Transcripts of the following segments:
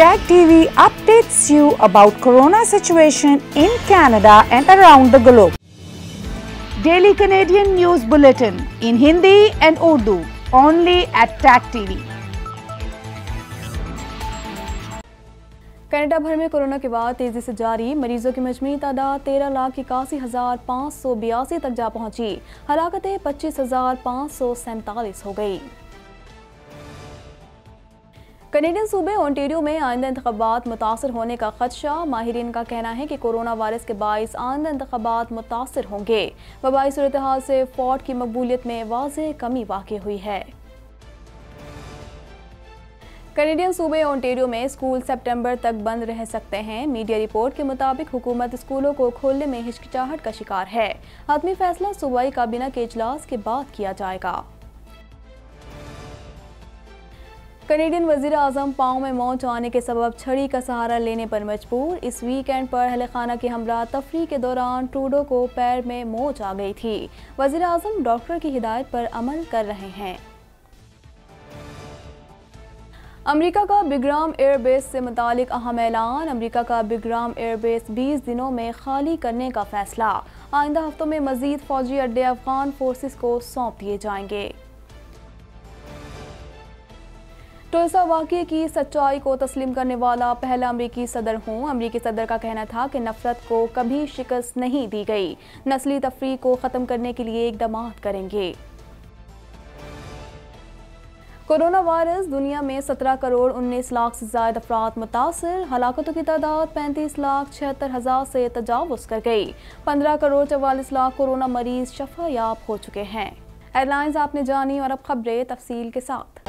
Tag TV updates you about corona situation in Canada and around the globe. Daily Canadian News Bulletin in Hindi and Urdu only at Tag TV. Canada भर में corona के बाद तेजी से जारी मरीजों की मजमू तादाद तेरह लाख इक्यासी हजार पाँच सौ बयासी तक जा पहुंची हलाकते पच्चीस हजार पाँच सौ सैंतालीस हो गई कनेडियन सूबे ओंटेरियो में आइंदा इंतबात मुतासर होने का खदशा माहरीन का कहना है कि कोरोना वायरस के बायस आइंदा इंतबात मुतासर होंगे वबाई सूरत हाल से फौट की मकबूलियत में वाज कमी वाक़ हुई है कनेडियन सूबे ओंटेरियो में स्कूल सितंबर तक बंद रह सकते हैं मीडिया रिपोर्ट के मुताबिक हुकूमत स्कूलों को खोलने में हिचकिचाहट का शिकार है हतमी फैसला सूबाई काबीना के इजलास के बाद किया जाएगा कनेडियन वजीर अजम पाओं में मौत आने के सबब छड़ी का सहारा लेने पर मजबूर इस वीकेंड पर हलखाना के हमरा तफरी के दौरान टूडो को पैर में मोच आ गई थी वजीर अजम डॉक्टर की हिदायत पर अमल कर रहे हैं अमेरिका का बिग्राम एयरबेस से मुतालिक अहम ऐलान अमेरिका का बिग्राम एयरबेस 20 दिनों में खाली करने का फैसला आइंदा हफ्तों में मजीद फौजी अड्डे अफगान फोर्सेस को सौंप दिए जाएंगे तो ऐसा वाक़े की सच्चाई को तस्लीम करने वाला पहला अमरीकी सदर हूँ अमरीकी सदर का कहना था कि नफरत को कभी शिकस्त नहीं दी गई नस्ली तफरी को ख़त्म करने के लिए इकदाम करेंगे कोरोना वायरस दुनिया में 17 करोड़ 19 लाख से ज्यादा अफराद मुतासर हलाकतों की तादाद 35 लाख छिहत्तर हज़ार से तजावज़ कर गई 15 करोड़ चवालीस लाख कोरोना मरीज शफायाब हो चुके हैं एयरलाइंस आपने जानी और अब खबरें तफसील के साथ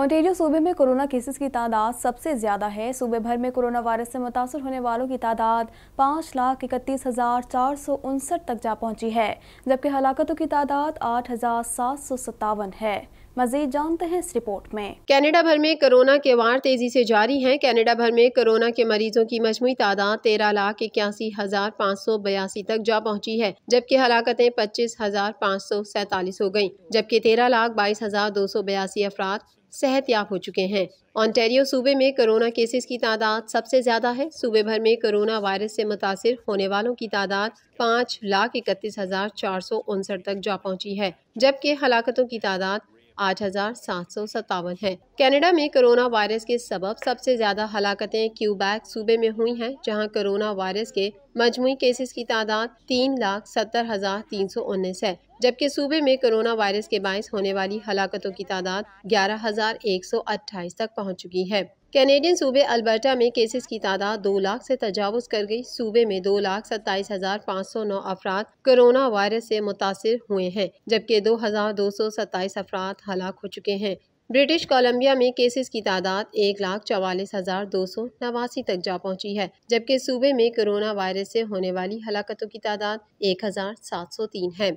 ऑन्टेरियो सूबे में कोरोना केसेस की तादाद सबसे ज़्यादा है सूबे भर में कोरोना वायरस से मुतासर होने वालों की तादाद पाँच लाख इकतीस हज़ार चार सौ उनसठ तक जा पहुंची है जबकि हलाकतों की तादाद आठ हज़ार सात सौ सत्तावन है मजीद जानते हैं इस रिपोर्ट में कनाडा भर में कोरोना के वार तेजी से जारी हैं कनाडा भर में कोरोना के मरीजों की मजमू तादाद तेरह लाख इक्यासी हजार पाँच सौ बयासी तक जा पहुंची है जबकि हलाकतें पच्चीस हजार पाँच सौ सैतालीस हो गयी जबकि तेरह लाख बाईस हजार दो सौ बयासी अफराद सेहत याब हो चुके हैं ऑनटेरियो सूबे में कोरोना केसेस की तादाद सबसे ज़्यादा है सूबे भर में कोरोना वायरस से मुतासर होने वालों की तादाद पाँच लाख इकतीस हज़ार चार सौ उनसठ तक जा पहुँची है जबकि हलाकतों की तादाद आठ हजार सात सौ सत्तावन है कनाडा में कोरोना वायरस के सबब सबसे ज्यादा हलाकतें क्यूबैक सूबे में हुई हैं जहां कोरोना वायरस के मजमू केसेस की तादाद तीन लाख सत्तर हजार तीन सौ उन्नीस है जबकि सूबे में कोरोना वायरस के बायस होने वाली हलाकतों की तादाद ग्यारह हजार एक सौ अट्ठाईस तक पहुँच चुकी है कैनेडियन सूबे अल्बर्टा में केसेस की तादाद दो लाख से तजावज़ कर गई सूबे में दो लाख सत्ताईस हज़ार पाँच सौ नौ अफराद कोरोना वायरस से मुतासर हुए हैं जबकि दो हज़ार दो सौ सत्ताईस अफराद हलाक हो चुके हैं ब्रिटिश कोलंबिया में केसेस की तादाद एक लाख चवालीस हजार दो सौ नवासी तक जा पहुंची है जबकि सूबे में कोरोना वायरस से होने वाली हलाकतों की तादाद एक हजार सात सौ तीन है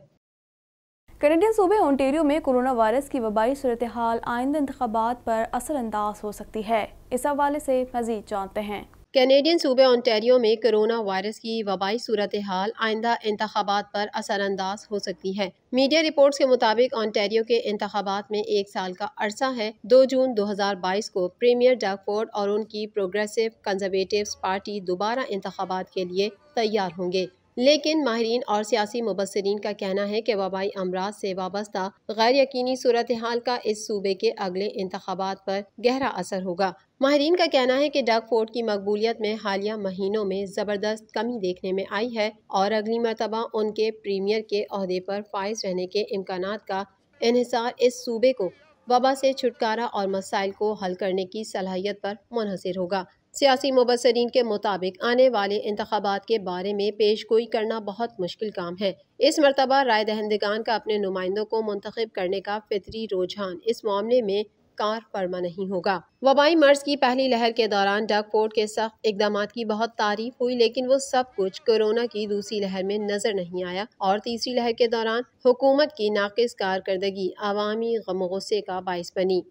कैनेडियन सूबे ओंटेरियो में कोरोना वायरस की वबाई सूरत हाल आइंद इंतबात पर असरअंदाज हो सकती है इस हवाले से मजीद जानते हैं कैनेडियन सूबे ओंटेरियो में कोरोना वायरस की वबाई सूरत हाल आइंदा इंतबात पर असरअंदाज हो सकती है मीडिया रिपोर्ट्स के मुताबिक ऑनटेरियो के इंतबात में एक साल का अरसा है 2 जून 2022 को प्रीमियर डगफोर्ड और उनकी प्रोग्रेसिव कंजर्वेटिव पार्टी दोबारा इंतबात के लिए तैयार होंगे लेकिन माहरीन और सियासी मुबसरीन का कहना है कि वबाई अमराज से वाबस्ता गैर यकीनी सूरत हाल का इस सूबे के अगले इंतबात पर गहरा असर होगा माहरीन का कहना है कि डग फोर्ट की मकबूलियत में हालिया महीनों में ज़बरदस्त कमी देखने में आई है और अगली मरतबा उनके प्रीमियर के अहदे पर फायज रहने के इम्कान का इहसार इस सूबे को वबा से छुटकारा और मसाइल को हल करने की सलाहियत पर मुनहसर होगा सियासी मुबसरीन के मुताबिक आने वाले इंतबात के बारे में पेश गोई करना बहुत मुश्किल काम है इस मरतबा राय दहंदगान का अपने नुमाइंदों को मंतखब करने का फितरी रुझान इस मामले में कार फरमा नहीं होगा वबाई मर्ज की पहली लहर के दौरान डग पोर्ट के सख्त इकदाम की बहुत तारीफ हुई लेकिन वो सब कुछ कोरोना की दूसरी लहर में नजर नहीं आया और तीसरी लहर के दौरान हुकूमत की नाकस कारकर्दगी अवामी गम का बायस बनी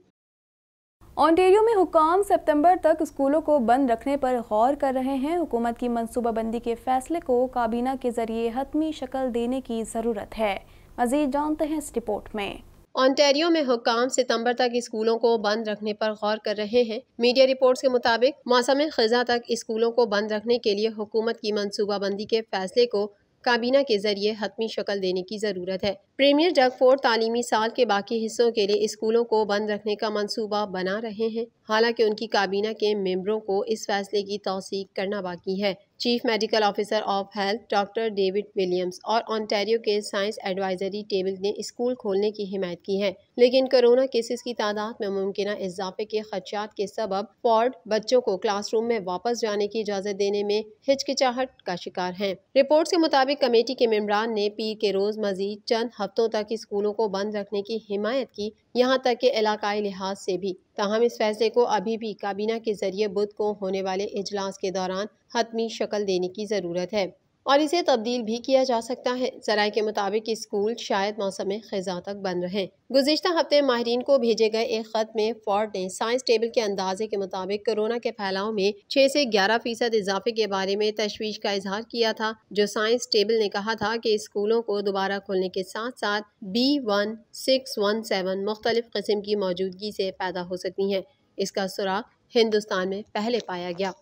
ऑन्टेरियो में हुकाम सितंबर तक स्कूलों को बंद रखने पर गौर कर रहे हैं हुकूमत की मनसूबाबंदी के फैसले को काबीना के जरिए हतमी शक्ल देने की ज़रूरत है मजीद जानते हैं इस रिपोर्ट में ऑन्टेरियो में हुकाम सितंबर तक स्कूलों को बंद रखने पर गौर कर रहे हैं मीडिया रिपोर्ट्स के मुताबिक मौसम खजा तक स्कूलों को बंद रखने के लिए हुकूमत की मनसूबाबंदी के फैसले को काबीना के जरिए हतमी शक्ल देने की ज़रूरत है प्रीमियर जगफोर्ड तालीमी साल के बाकी हिस्सों के लिए स्कूलों को बंद रखने का मनसूबा बना रहे हैं हालांकि उनकी काबीना के मेम्बरों को इस फैसले की तोसीक करना बाकी है chief medical officer of health doctor David Williams और ऑनटेरियो के साइंस एडवाइजरी टेबल ने स्कूल खोलने की हिमायत की है लेकिन कोरोना केसेस की तादाद में मुमकिन इजाफे के खदशात के सबब फॉर्ड बच्चों को क्लासरूम में वापस जाने की इजाज़त देने में हिचकिचाहट का शिकार हैं रिपोर्ट के मुताबिक कमेटी के मम्बरान ने पीर के रोज़ मजीद चंद हफ्तों तक स्कूलों को बंद रखने की हिमायत की यहाँ तक के इलाकई लिहाज से भी ताहम इस फैसले को अभी भी काबीना के जरिए बुध को होने वाले इजलास के दौरान हतमी शक्ल देने की ज़रूरत है और इसे तब्दील भी किया जा सकता है जराए के मुताबिक स्कूल शायद मौसम खज़ा तक बंद रहे गुजशत हफ्ते माहरीन को भेजे गए एक खत में फॉर्ड ने साइंस टेबल के अंदाजे के मुताबिक कोरोना के फैलाव में छह से ग्यारह फीसद इजाफे के बारे में तशवीश का इजहार किया था जो साइंस टेबल ने कहा था की स्कूलों को दोबारा खोलने के साथ साथ B one six one seven मुख्तलिफ किस्म की मौजूदगी से पैदा हो सकती है इसका सुराग हिंदुस्तान में पहले पाया गया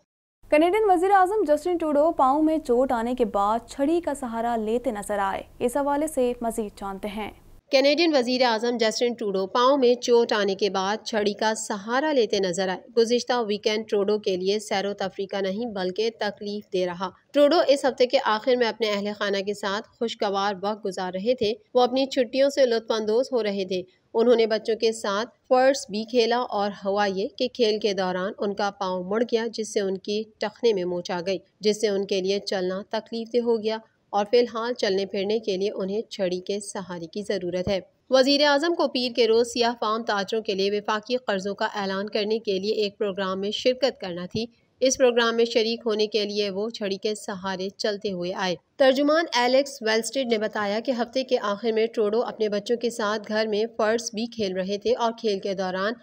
कनेडियन वजीर अजम जस्टिन टूडो पाओ में चोट आने के बाद छड़ी का सहारा लेते नजर आए इस हवाले से मजीद जानते हैं कैनेडियन वजीर अजम जस्टिन ट्रूडो पाओ में चोट आने के बाद छड़ी का सहारा लेते नजर आए गुजशत वीकेंड ट्रोडो के लिए सैर तफरीका नहीं बल्कि तकलीफ दे रहा ट्रोडो इस हफ्ते के आखिर में अपने अहल खाना के साथ खुशगवार वक्त गुजार रहे थे वो अपनी छुट्टियों से लुत्फानंदोज हो रहे थे उन्होंने बच्चों के साथ पर्स भी खेला और हुआ ये कि खेल के दौरान उनका पाँव मुड़ गया जिससे उनकी टखने में मोच आ गई जिससे उनके लिए चलना तकलीफ हो गया और फिलहाल चलने फिरने के लिए उन्हें छड़ी के सहारे की ज़रूरत है वजीर अजम को पीर के रोज़ सियाह फाम ताजरों के लिए विफाकी कर्ज़ों का ऐलान करने के लिए एक प्रोग्राम में शिरकत करना थी इस प्रोग्राम में शरीक होने के लिए वो छड़ी के सहारे चलते हुए आए तर्जुमान एलेक्स वेलस्टेड ने बताया कि हफ्ते के आखिर में ट्रोडो अपने बच्चों के साथ घर में फर्स भी खेल रहे थे और खेल के दौरान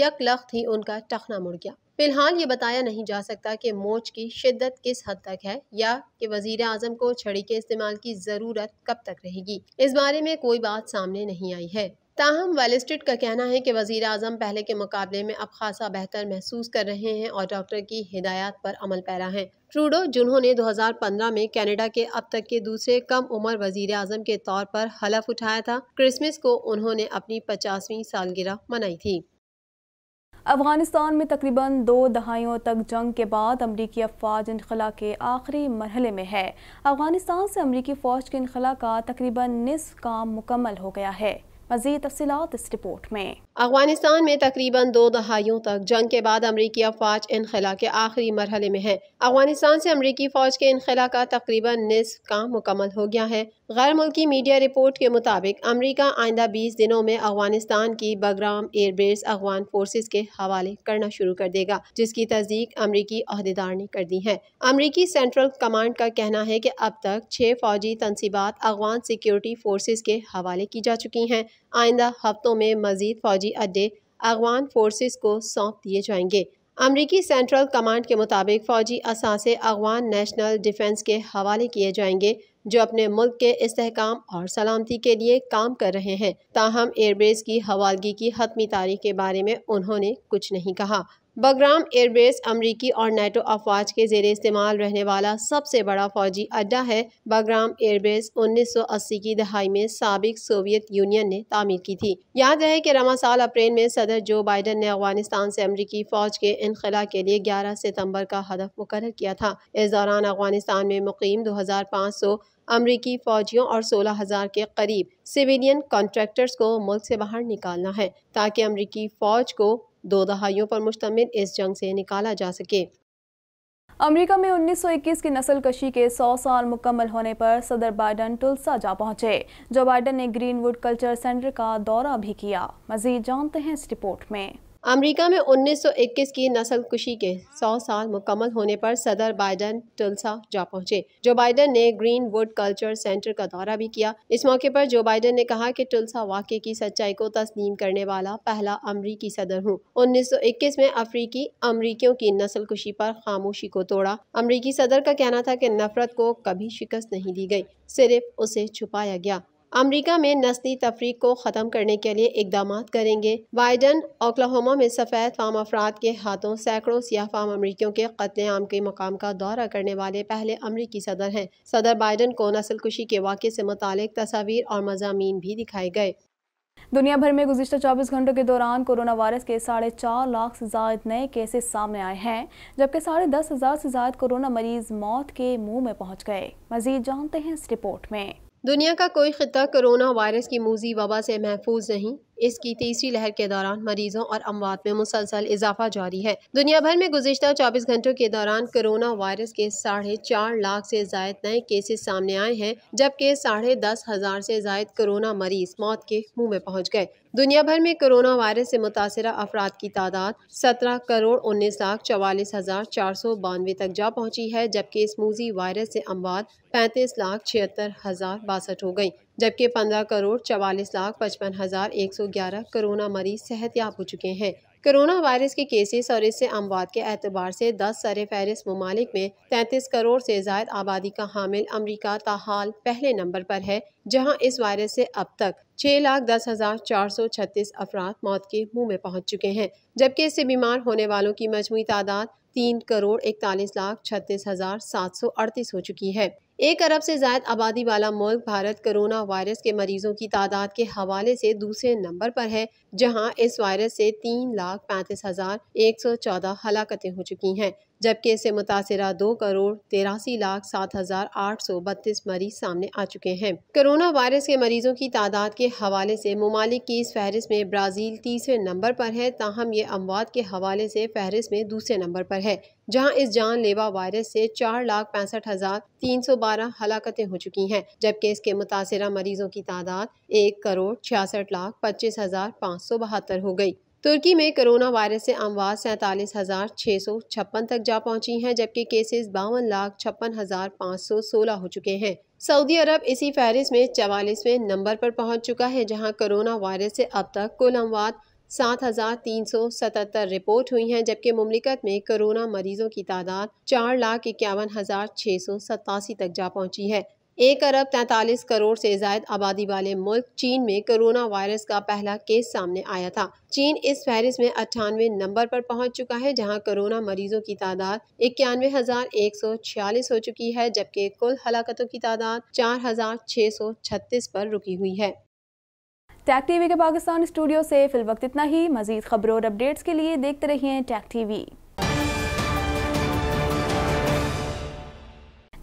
यक लख्त ही उनका टखना मुड़ गया फिलहाल ये बताया नहीं जा सकता कि मोच की शिद्दत किस हद तक है या कि वजीर आजम को छड़ी के इस्तेमाल की ज़रूरत कब तक रहेगी इस बारे में कोई बात सामने नहीं आई है ताहम वेलिस्टिट का कहना है कि वज़ी अजम पहले के मुकाबले में अब खासा बेहतर महसूस कर रहे हैं और डॉक्टर की हिदायत पर अमल पैरा है ट्रूडो जिन्होंने 2015 में कनाडा के अब तक के दूसरे कम उम्र वजीर अजम के तौर पर हलफ उठाया था क्रिसमस को उन्होंने अपनी पचासवीं सालगिरह मनाई थी अफगानिस्तान में तकरीबन दो दहाइयों तक जंग के बाद अमरीकी अफवाज इनखला के आखिरी मरहले में है अफगानिस्तान से अमरीकी फ़ौज के इनखला का तकरीबन निस काम मुकम्मल हो गया है मजीद तफसीत इस रिपोर्ट में अफगानिस्तान में तकरीबन दो दहाइयों तक जंग के बाद अमरीकी अफवाज इनखला के आखिरी मरहले में है अफगानिस्तान से अमरीकी फ़ौज के इनखला का तकरीबन निसफ काम मुकम्मल हो गया है गैर मुल्की मीडिया रिपोर्ट के मुताबिक अमरीका आइंदा बीस दिनों में अफगानिस्तान की बगराम एयरबेस अफगान फोर्सेज के हवाले करना शुरू कर देगा जिसकी तस्दीक अमरीकी अहदेदार ने कर दी है अमरीकी सेंट्रल कमांड का कहना है की अब तक छः फौजी तनसीबात अफगान सिक्योरिटी फोर्सेज के हवाले की जा चुकी हैं आइंदा हफ्तों में मजीद फौजी अड्डे अगवान फोर्सेस को सौंप दिए जाएंगे अमरीकी सेंट्रल कमांड के मुताबिक फ़ौजी असासे अगवान नेशनल डिफेंस के हवाले किए जाएंगे जो अपने मुल्क के इसकाम और सलामती के लिए काम कर रहे हैं ताहम एयरबेस की हवालगी की हतमी तारीख के बारे में उन्होंने कुछ नहीं कहा बगराम एयरबेस अमरीकी और नेटो अफवाज के जेर इस्तेमाल रहने वाला सबसे बड़ा फौजी अड्डा है बगराम एयरबेस 1980 की दहाई में सबक सोवियत यूनियन ने तामीर की थी याद रहे कि रमा साल अप्रैल में सदर जो बाइडन ने अफगानिस्तान से अमरीकी फौज के इनखला के लिए 11 सितंबर का हदफ मुकर किया था इस दौरान अफगानिस्तान में मुकीम दो हज़ार पाँच सौ अमरीकी फौजियों और सोलह हजार के करीब सिविलियन कॉन्ट्रैक्टर्स को मुल्क से बाहर निकालना है ताकि अमरीकी फौज को दो दहाइयों पर मुश्तमिल इस जंग से निकाला जा सके अमेरिका में 1921 की नस्ल कशी के 100 साल मुकम्मल होने पर सदर बाइडन टुलसा जा पहुंचे जो बाइडन ने ग्रीनवुड कल्चर सेंटर का दौरा भी किया मजीद जानते हैं इस रिपोर्ट में अमेरिका में 1921 की नस्ल कुशी के 100 साल मुकम्मल होने पर सदर बाइडन टुलसा जा पहुंचे जो बाइडन ने ग्रीन वुड कल्चर सेंटर का दौरा भी किया इस मौके पर जो बाइडन ने कहा कि टुलसा वाक़े की सच्चाई को तस्लीम करने वाला पहला अमरीकी सदर हूँ 1921 में अफ्रीकी अमरीकियों की नस्ल कुशी पर खामोशी को तोड़ा अमरीकी सदर का कहना था कि नफरत को कभी शिकस्त नहीं दी गई सिर्फ उसे छुपाया गया अमरीका में नस्ली तफरी को ख़त्म करने के लिए इकदाम करेंगे बाइडन ओकलाहोमा में सफ़ेद फाम अफराद के हाथों सैकड़ों सियाह फार्म अमरीकियों के कत्ल आम के मकाम का दौरा करने वाले पहले अमरीकी सदर हैं सदर बाइडन को नस्ल कुशी के वाक़े से मुतल तस्वीर और मजामी भी दिखाए गए दुनिया भर में गुजशत 24 घंटों के दौरान कोरोना वायरस के साढ़े चार लाख से ज्यादा नए केसेस सामने आए हैं जबकि साढ़े दस हजार से ज्यादा कोरोना मरीज मौत के मुंह में पहुंच गए मजीद जानते हैं इस रिपोर्ट में दुनिया का कोई ख़त्ता कोरोना वायरस की मूजी वबा से महफूज नहीं इसकी तीसरी लहर के दौरान मरीजों और अमवात में मुसलसल इजाफा जारी है दुनिया भर में गुजशत चौबीस घंटों के दौरान कोरोना वायरस के साढ़े चार लाख से जायद नए केसेस सामने आए हैं जबकि साढ़े दस हजार से जायद कोरोना मरीज मौत के मुंह में पहुंच गए दुनिया भर में कोरोना वायरस से मुतासर अफराद की तादाद सत्रह करोड़ उन्नीस लाख चवालीस हजार चार सौ बानवे तक जा पहुंची है जबकि इस मूजी वायरस से अमवात पैंतीस लाख छिहत्तर हजार बासठ हो गयी जबकि पंद्रह करोड़ चवालीस लाख पचपन हज़ार एक सौ ग्यारह कोरोना मरीज सेहतयाब हो चुके हैं कोरोना वायरस के केसेस और इससे अमवात के अतबार से दस सर फहरिस ममालिक में तैंतीस करोड़ से जायद आबादी का हामिल अमरीका ताहाल पहले नंबर पर है जहां इस वायरस से अब तक छह लाख दस हजार चार सौ छत्तीस अफराद मौत के मुंह में पहुंच चुके हैं जबकि इससे बीमार होने वालों की मजमू तादाद तीन करोड़ इकतालीस लाख छत्तीस हजार सात सौ अड़तीस हो चुकी है एक अरब से जायद आबादी वाला मुल्क भारत कोरोना वायरस के मरीजों की तादाद के हवाले से दूसरे नंबर पर है जहां इस वायरस से तीन लाख पैंतीस हजार एक सौ चौदह हलाकतें हो चुकी हैं जबकि इससे मुतासर दो करोड़ तिरासी लाख सात हज़ार आठ सौ बत्तीस मरीज सामने आ चुके हैं कोरोना वायरस के मरीजों की तादाद के हवाले से ममालिक की इस फहरिस्त में ब्राज़ील तीसरे नंबर पर है ताहम ये अमवात के हवाले से फहरिस्त में दूसरे नंबर पर है जहाँ इस जानलेवा वायरस से चार लाख पैंसठ हजार तीन सौ बारह हलाकतें हो चुकी हैं जबकि इसके मुतासरा मरीजों की तादाद एक करोड़ छियासठ लाख पच्चीस हजार पाँच सौ बहत्तर हो गई तुर्की में कोरोना वायरस से अमवात सैंतालीस हज़ार छः सौ छप्पन तक जा पहुंची हैं जबकि केसेस बावन लाख छप्पन हज़ार पाँच सौ सोलह हो चुके हैं सऊदी अरब इसी फहरिस्त में चवालीसवें नंबर पर पहुंच चुका है जहां कोरोना वायरस से अब तक कुल अमवात सात हज़ार तीन सौ सतहत्तर रिपोर्ट हुई हैं जबकि ममलिकत में कोरोना मरीजों की तादाद चार लाख इक्यावन हज़ार छः सौ सतासी तक जा पहुंची है एक अरब तैंतालीस करोड़ से ज्यादा आबादी वाले मुल्क चीन में कोरोना वायरस का पहला केस सामने आया था चीन इस फहरिस्त में अट्ठानवे नंबर पर पहुंच चुका है जहां कोरोना मरीजों की तादाद इक्यानवे हजार एक सौ छियालीस हो चुकी है जबकि कुल हलाकतों की तादाद चार हजार छह सौ छत्तीस पर रुकी हुई है टैक टीवी के पाकिस्तान स्टूडियो से फिल वक्त इतना ही मजीद खबरों और अपडेट्स के लिए देखते रहिए टैक टीवी